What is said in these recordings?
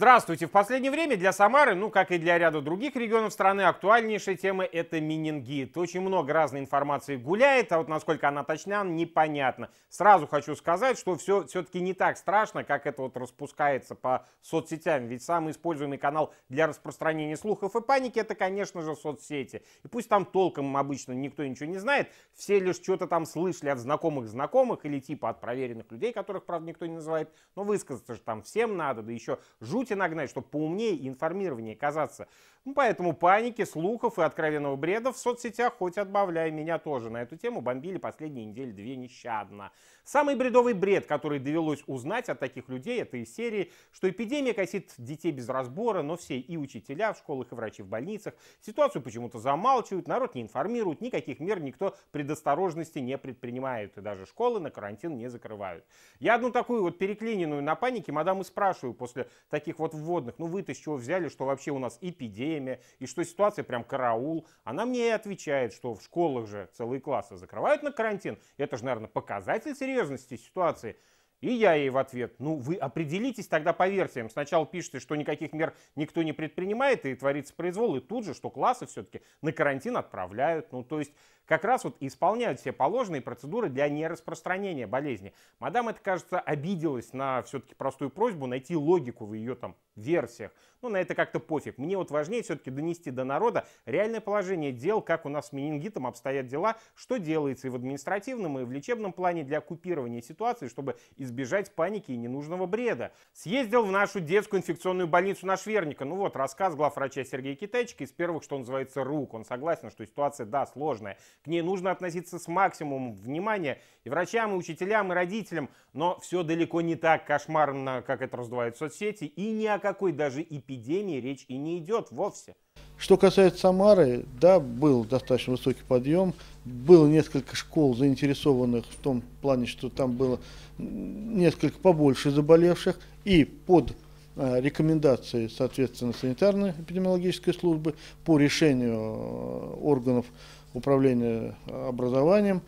Здравствуйте! В последнее время для Самары, ну как и для ряда других регионов страны, актуальнейшая тема – это менингит. Очень много разной информации гуляет, а вот насколько она точна, непонятно. Сразу хочу сказать, что все все-таки не так страшно, как это вот распускается по соцсетям. Ведь самый используемый канал для распространения слухов и паники – это, конечно же, соцсети. И пусть там толком обычно никто ничего не знает, все лишь что-то там слышали от знакомых знакомых или типа от проверенных людей, которых, правда, никто не называет. Но высказаться же там всем надо, да еще жуть хотите нагнать, чтобы поумнее и информированнее казаться. Ну, поэтому паники, слухов и откровенного бреда в соцсетях хоть отбавляй, меня тоже на эту тему бомбили последние недели две нещадно. Самый бредовый бред, который довелось узнать от таких людей, это из серии, что эпидемия косит детей без разбора, но все и учителя в школах, и врачи в больницах ситуацию почему-то замалчивают, народ не информирует, никаких мер никто предосторожности не предпринимает, и даже школы на карантин не закрывают. Я одну такую вот переклиненную на панике мадам и спрашиваю после таких вот вводных, ну вы-то с чего взяли, что вообще у нас эпидемия, и что ситуация прям караул. Она мне и отвечает, что в школах же целые классы закрывают на карантин. Это же, наверное, показатель серьезности ситуации. И я ей в ответ, ну вы определитесь тогда по версиям. Сначала пишете, что никаких мер никто не предпринимает и творится произвол, и тут же, что классы все-таки на карантин отправляют. Ну то есть как раз вот исполняют все положенные процедуры для нераспространения болезни. Мадам это, кажется, обиделась на все-таки простую просьбу найти логику в ее там версиях. Ну на это как-то пофиг. Мне вот важнее все-таки донести до народа реальное положение дел, как у нас с менингитом обстоят дела, что делается и в административном, и в лечебном плане для купирования ситуации, чтобы из избежать паники и ненужного бреда. Съездил в нашу детскую инфекционную больницу на Шверника. Ну вот, рассказ главврача Сергея Китайчика из первых, что называется, рук. Он согласен, что ситуация, да, сложная. К ней нужно относиться с максимумом внимания и врачам, и учителям, и родителям. Но все далеко не так кошмарно, как это раздувают соцсети. И ни о какой даже эпидемии речь и не идет вовсе. Что касается Самары, да, был достаточно высокий подъем, было несколько школ заинтересованных в том плане, что там было несколько побольше заболевших, и под э, рекомендации, соответственно, санитарной эпидемиологической службы по решению э, органов управления э, образованием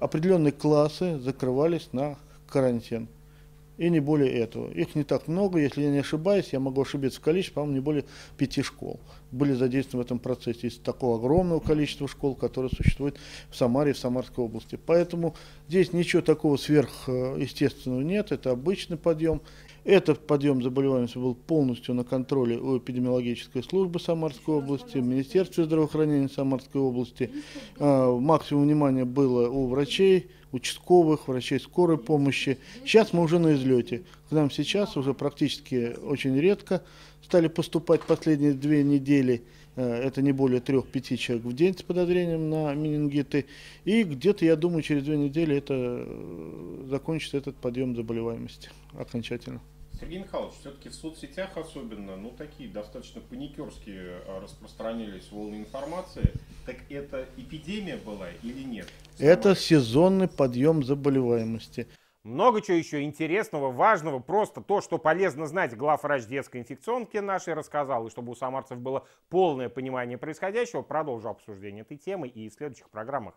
определенные классы закрывались на карантин и не более этого. Их не так много, если я не ошибаюсь, я могу ошибиться в количестве, по-моему, не более пяти школ были задействованы в этом процессе из такого огромного количества школ, которые существуют в Самаре и в Самарской области. Поэтому здесь ничего такого сверхъестественного нет, это обычный подъем. Этот подъем заболеваемости был полностью на контроле у эпидемиологической службы Самарской области, Министерства здравоохранения Самарской области. А, максимум внимания было у врачей, участковых, врачей скорой помощи. Сейчас мы уже на излете. К нам сейчас уже практически очень редко стали поступать последние две недели. Э, это не более трех-пяти человек в день с подозрением на менингиты. И где-то, я думаю, через две недели это э, закончится этот подъем заболеваемости окончательно. Сергей Михайлович, все-таки в соцсетях особенно, ну такие достаточно паникерские э, распространились волны информации – так это эпидемия была или нет? Это сезонный подъем заболеваемости. Много чего еще интересного, важного, просто то, что полезно знать главврач детской инфекционки нашей рассказал, и чтобы у самарцев было полное понимание происходящего, продолжу обсуждение этой темы и в следующих программах.